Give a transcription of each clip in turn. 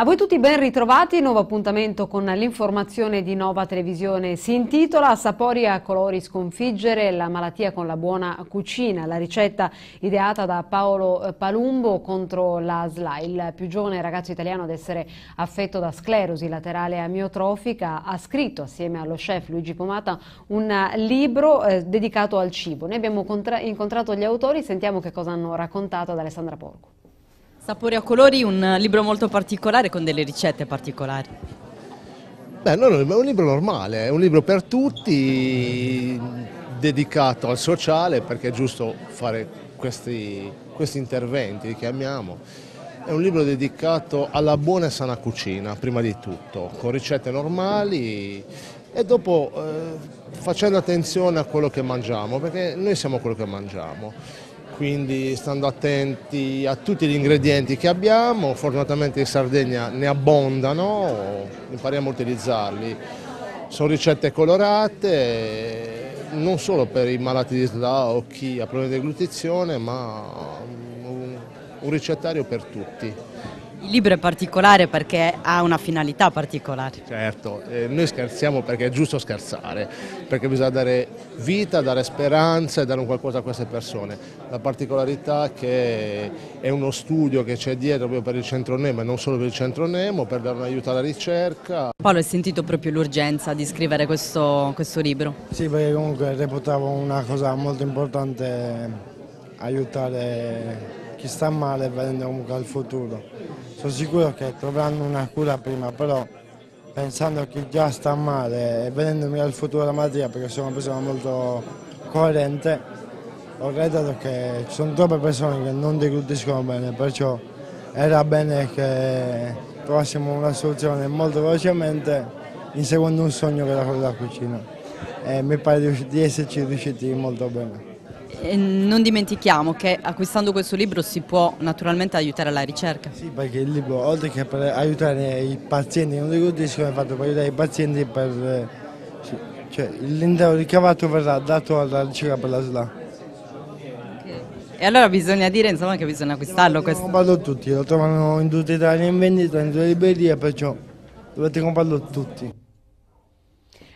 A voi tutti ben ritrovati, nuovo appuntamento con l'informazione di Nova Televisione. Si intitola Sapori a colori sconfiggere la malattia con la buona cucina, la ricetta ideata da Paolo eh, Palumbo contro la SLA, il più giovane ragazzo italiano ad essere affetto da sclerosi laterale amiotrofica, ha scritto assieme allo chef Luigi Pomata un eh, libro eh, dedicato al cibo. Ne abbiamo incontrato gli autori, sentiamo che cosa hanno raccontato ad Alessandra Porco. Sapori a colori, un libro molto particolare con delle ricette particolari. Beh, no, no, è un libro normale, è un libro per tutti, dedicato al sociale, perché è giusto fare questi, questi interventi, li chiamiamo. È un libro dedicato alla buona e sana cucina, prima di tutto, con ricette normali e dopo eh, facendo attenzione a quello che mangiamo, perché noi siamo quello che mangiamo quindi stando attenti a tutti gli ingredienti che abbiamo, fortunatamente in Sardegna ne abbondano, impariamo a utilizzarli. Sono ricette colorate, non solo per i malati di SLA o chi ha problemi di glutizione, ma un ricettario per tutti. Il libro è particolare perché ha una finalità particolare. Certo, eh, noi scherziamo perché è giusto scherzare, perché bisogna dare vita, dare speranza e dare un qualcosa a queste persone. La particolarità è che è uno studio che c'è dietro proprio per il centro Nemo e non solo per il centro Nemo, per dare un aiuto alla ricerca. Paolo hai sentito proprio l'urgenza di scrivere questo, questo libro? Sì, perché comunque reputavo una cosa molto importante aiutare chi sta male vedendo comunque al futuro. Sono sicuro che troveranno una cura prima, però pensando a chi già sta male e vedendomi al futuro della malattia, perché sono una persona molto coerente, ho creduto che ci sono troppe persone che non deglutiscono bene, perciò era bene che trovassimo una soluzione molto velocemente inseguendo un sogno che era quello della cucina. E mi pare di esserci riusciti molto bene non dimentichiamo che acquistando questo libro si può naturalmente aiutare la ricerca. Sì, perché il libro oltre che per aiutare i pazienti con leucodisco è fatto per aiutare i pazienti per... Cioè, l'intero ricavato verrà dato alla ricerca per la SLA. E allora bisogna dire insomma, che bisogna acquistarlo. Dovete comprarlo tutti, lo trovano in tutta Italia in vendita, in tutte le librerie, perciò dovete comprarlo tutti.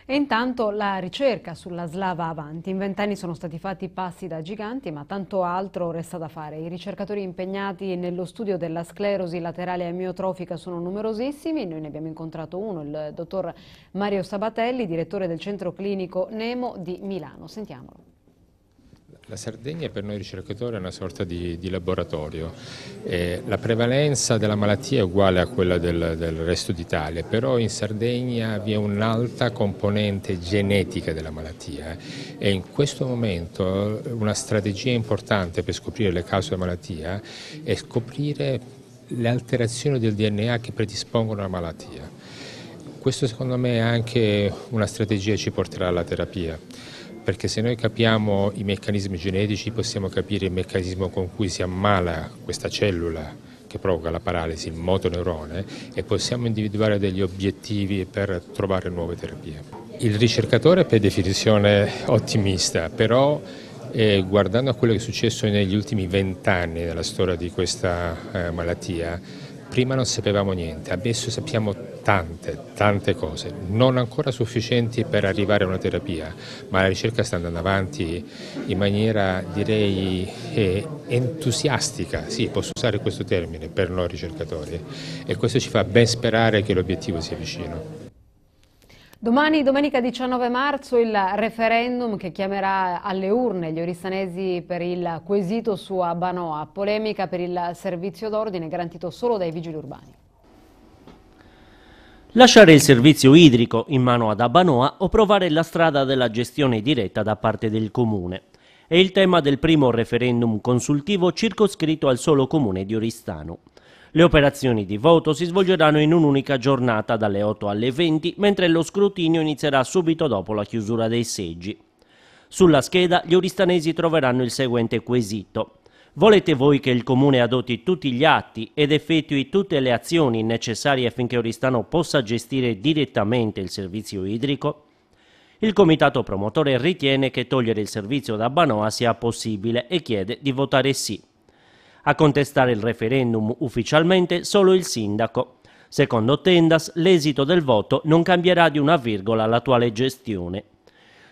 E intanto la ricerca sulla slava avanti. In vent'anni sono stati fatti passi da giganti, ma tanto altro resta da fare. I ricercatori impegnati nello studio della sclerosi laterale amiotrofica sono numerosissimi. Noi ne abbiamo incontrato uno, il dottor Mario Sabatelli, direttore del centro clinico Nemo di Milano. Sentiamolo. La Sardegna per noi ricercatori è una sorta di, di laboratorio. Eh, la prevalenza della malattia è uguale a quella del, del, resto d'Italia, però in Sardegna vi è un'alta componente genetica della malattia eh. e in questo momento eh, una strategia importante per scoprire le cause della malattia è scoprire le alterazioni del DNA che predispongono alla malattia. Questo secondo me è anche una strategia che ci porterà alla terapia perché se noi capiamo i meccanismi genetici possiamo capire il meccanismo con cui si ammala questa cellula che provoca la paralisi, il motoneurone e possiamo individuare degli obiettivi per trovare nuove terapie. Il ricercatore è per definizione ottimista, però eh, guardando a quello che è successo negli ultimi vent'anni nella storia di questa eh, malattia, prima non sapevamo niente, adesso sappiamo tutto tante, tante cose, non ancora sufficienti per arrivare a una terapia, ma la ricerca sta andando avanti in maniera direi eh, entusiastica, sì, posso usare questo termine per noi ricercatori e questo ci fa ben sperare che l'obiettivo sia vicino. Domani, domenica 19 marzo, il referendum che chiamerà alle urne gli oristanesi per il quesito su Abanoa, polemica per il servizio d'ordine garantito solo dai vigili urbani. Lasciare il servizio idrico in mano ad Abanoa o provare la strada della gestione diretta da parte del comune. È il tema del primo referendum consultivo circoscritto al solo comune di Oristano. Le operazioni di voto si svolgeranno in un'unica giornata dalle 8 alle 20, mentre lo scrutinio inizierà subito dopo la chiusura dei seggi. Sulla scheda gli oristanesi troveranno il seguente quesito. Volete voi che il Comune adotti tutti gli atti ed effettui tutte le azioni necessarie affinché Oristano possa gestire direttamente il servizio idrico? Il comitato promotore ritiene che togliere il servizio da Banoa sia possibile e chiede di votare sì. A contestare il referendum ufficialmente solo il sindaco. Secondo Tendas, l'esito del voto non cambierà di una virgola l'attuale gestione.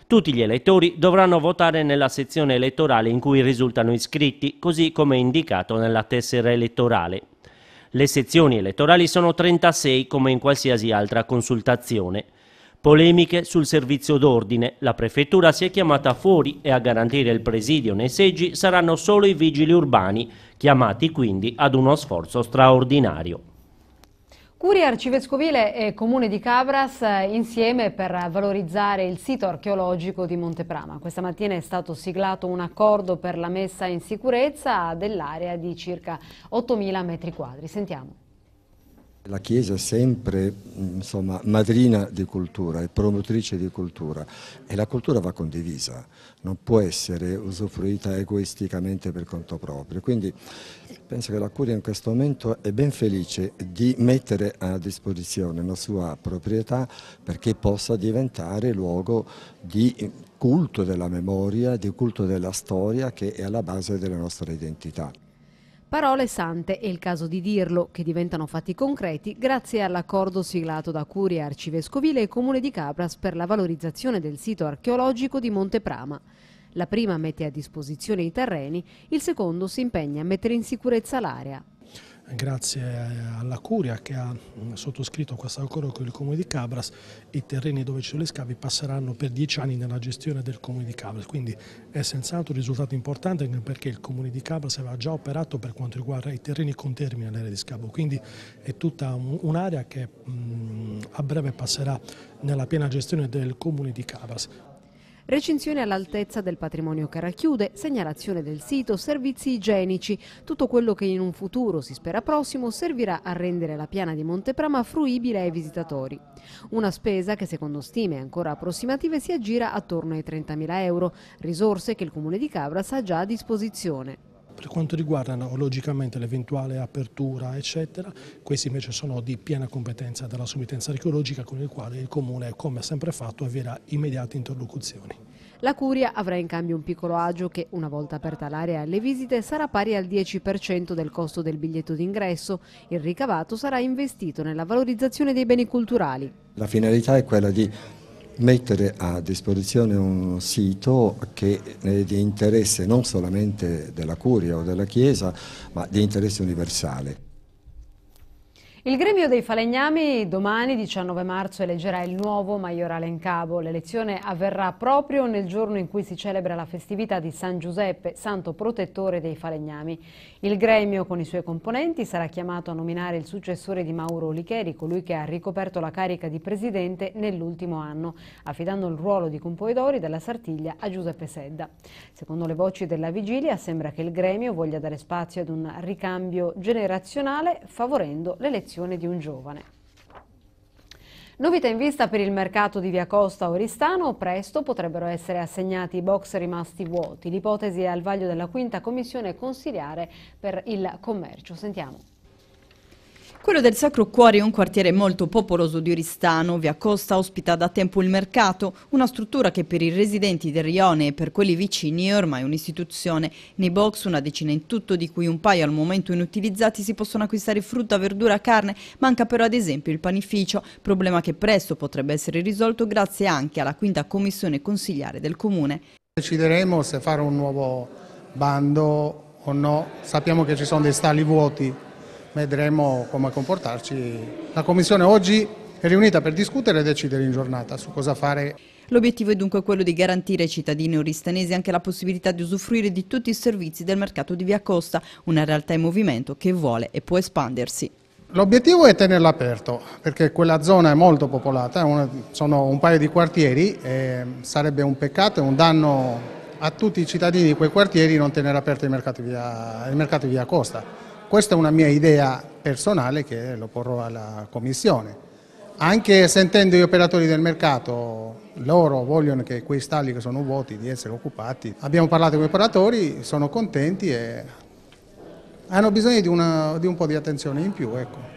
Tutti gli elettori dovranno votare nella sezione elettorale in cui risultano iscritti, così come indicato nella tessera elettorale. Le sezioni elettorali sono 36 come in qualsiasi altra consultazione. Polemiche sul servizio d'ordine. La prefettura si è chiamata fuori e a garantire il presidio nei seggi saranno solo i vigili urbani, chiamati quindi ad uno sforzo straordinario. Curia Arcivescovile e Comune di Cabras eh, insieme per valorizzare il sito archeologico di Monteprama. Questa mattina è stato siglato un accordo per la messa in sicurezza dell'area di circa 8.000 metri quadri. Sentiamo. La Chiesa è sempre insomma, madrina di cultura e promotrice di cultura e la cultura va condivisa, non può essere usufruita egoisticamente per conto proprio. Quindi penso che la Curia in questo momento è ben felice di mettere a disposizione una sua proprietà perché possa diventare luogo di culto della memoria, di culto della storia che è alla base della nostra identità. Parole sante, è il caso di dirlo, che diventano fatti concreti grazie all'accordo siglato da Curia Arcivescovile e Comune di Capras per la valorizzazione del sito archeologico di Monteprama. La prima mette a disposizione i terreni, il secondo si impegna a mettere in sicurezza l'area grazie eh, alla Curia che ha mm, sottoscritto questo accordo con il Comune di Cabras, i terreni dove ci sono gli scavi passeranno per dieci anni nella gestione del Comune di Cabras, quindi è senz'altro un risultato importante perché il Comune di Cabras aveva già operato per quanto riguarda i terreni con termine all'area di scavo, quindi è tutta un'area che mm, a breve passerà nella piena gestione del Comune di Cabras. Recinzione all'altezza del patrimonio che racchiude, segnalazione del sito, servizi igienici, tutto quello che in un futuro, si spera prossimo, servirà a rendere la piana di Monteprama fruibile ai visitatori. Una spesa che secondo stime ancora approssimative si aggira attorno ai 30.000 euro, risorse che il Comune di Cabras ha già a disposizione. Per quanto riguarda no, logicamente l'eventuale apertura, eccetera, questi invece sono di piena competenza della subitenza archeologica con il quale il Comune, come ha sempre fatto, avvierà immediate interlocuzioni. La Curia avrà in cambio un piccolo agio che, una volta aperta l'area alle visite, sarà pari al 10% del costo del biglietto d'ingresso. Il ricavato sarà investito nella valorizzazione dei beni culturali. La finalità è quella di mettere a disposizione un sito che è eh, di interesse non solamente della Curia o della Chiesa, ma di interesse universale. Il gremio dei falegnami domani 19 marzo eleggerà il nuovo maggiorale in capo. L'elezione avverrà proprio nel giorno in cui si celebra la festività di San Giuseppe, santo protettore dei falegnami. Il gremio con i suoi componenti sarà chiamato a nominare il successore di Mauro Olicheri, colui che ha ricoperto la carica di presidente nell'ultimo anno, affidando il ruolo di compoedori della Sartiglia a Giuseppe Sedda. Secondo le voci della vigilia sembra che il gremio voglia dare spazio ad un ricambio generazionale favorendo l'elezione condizione di un giovane. Novità in vista per il mercato di Via Costa Oristano, presto potrebbero essere assegnati i box rimasti vuoti. L'ipotesi è al vaglio della quinta commissione consiliare per il commercio. Sentiamo. Quello del Sacro Cuore è un quartiere molto popoloso di Oristano. Via Costa ospita da tempo il mercato, una struttura che per i residenti del Rione e per quelli vicini è ormai un'istituzione. Nei box una decina in tutto, di cui un paio al momento inutilizzati, si possono acquistare frutta, verdura, carne. Manca però ad esempio il panificio, problema che presto potrebbe essere risolto grazie anche alla quinta commissione consigliare del Comune. Decideremo se fare un nuovo bando o no. Sappiamo che ci sono dei stali vuoti vedremo come comportarci. La Commissione oggi è riunita per discutere e decidere in giornata su cosa fare. L'obiettivo è dunque quello di garantire ai cittadini oristanesi anche la possibilità di usufruire di tutti i servizi del mercato di Via Costa, una realtà in movimento che vuole e può espandersi. L'obiettivo è tenerla aperto perché quella zona è molto popolata, sono un paio di quartieri e sarebbe un peccato e un danno a tutti i cittadini di quei quartieri non tenere aperto il mercato via, il mercato via Costa questa è una mia idea personale che lo porrò alla Commissione. Anche sentendo gli operatori del mercato, loro vogliono che quei stalli che sono vuoti di essere occupati. Abbiamo parlato con gli operatori, sono contenti e hanno bisogno di, una, di un po' di attenzione in più. Ecco.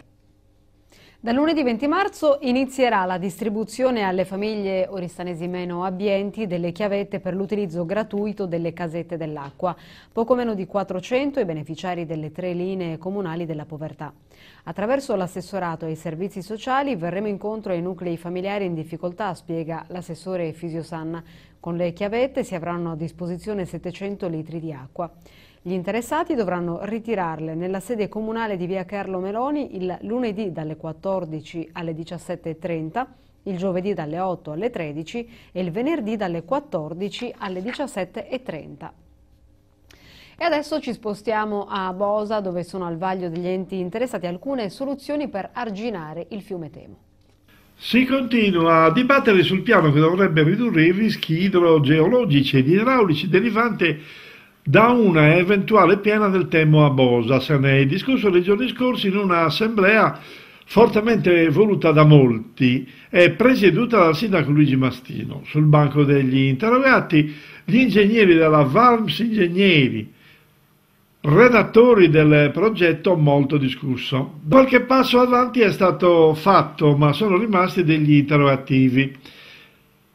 Da lunedì 20 marzo inizierà la distribuzione alle famiglie oristanesi meno abbienti delle chiavette per l'utilizzo gratuito delle casette dell'acqua. Poco meno di 400 i beneficiari delle tre linee comunali della povertà. Attraverso l'assessorato ai servizi sociali verremo incontro ai nuclei familiari in difficoltà, spiega l'assessore Fisio Sanna. Con le chiavette si avranno a disposizione 700 litri di acqua. Gli interessati dovranno ritirarle nella sede comunale di via Carlo Meloni il lunedì dalle 14 alle 17.30 il giovedì dalle 8 alle 13 e il venerdì dalle 14 alle 17.30. E adesso ci spostiamo a Bosa dove sono al vaglio degli enti interessati alcune soluzioni per arginare il fiume Temo. Si continua a dibattere sul piano che dovrebbe ridurre i rischi idrogeologici ed idraulici derivanti da una eventuale piena del Temo a Bosa. Se ne è discusso nei giorni scorsi in un'assemblea fortemente voluta da molti e presieduta dal sindaco Luigi Mastino. Sul banco degli interrogati gli ingegneri della Valms Ingegneri, redattori del progetto molto discusso. Qualche passo avanti è stato fatto, ma sono rimasti degli interrogativi.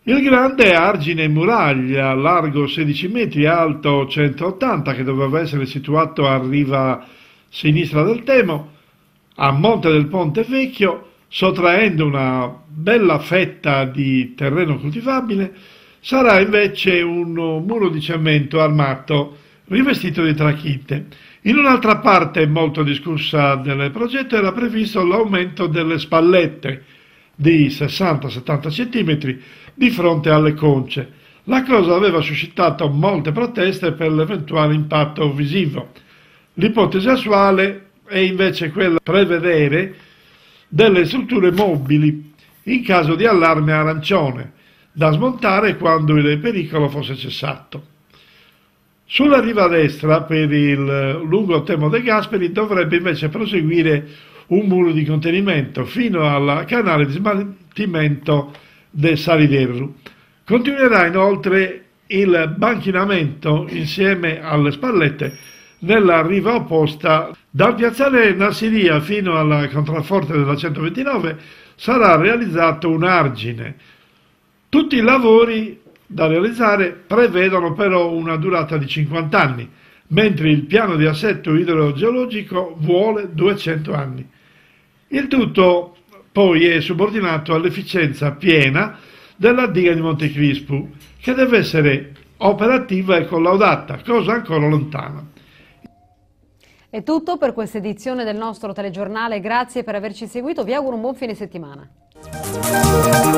Il grande argine muraglia, largo 16 metri, alto 180, che doveva essere situato a riva sinistra del Temo, a monte del Ponte Vecchio, sottraendo una bella fetta di terreno coltivabile, sarà invece un muro di cemento armato rivestito di trachite. In un'altra parte molto discussa del progetto era previsto l'aumento delle spallette di 60-70 centimetri, di fronte alle conce. La cosa aveva suscitato molte proteste per l'eventuale impatto visivo. L'ipotesi attuale è invece quella di prevedere delle strutture mobili in caso di allarme arancione, da smontare quando il pericolo fosse cessato. Sulla riva destra, per il lungo Temo De Gasperi, dovrebbe invece proseguire un muro di contenimento fino al canale di smaltimento de Saliverru. Continuerà inoltre il banchinamento insieme alle spallette nella riva opposta dal piazzale Nasiria fino al contrafforte della 129 sarà realizzato un argine. Tutti i lavori da realizzare prevedono però una durata di 50 anni, mentre il piano di assetto idrogeologico vuole 200 anni. Il tutto poi è subordinato all'efficienza piena della diga di Montecrispo, che deve essere operativa e collaudata, cosa ancora lontana. È tutto per questa edizione del nostro telegiornale, grazie per averci seguito, vi auguro un buon fine settimana.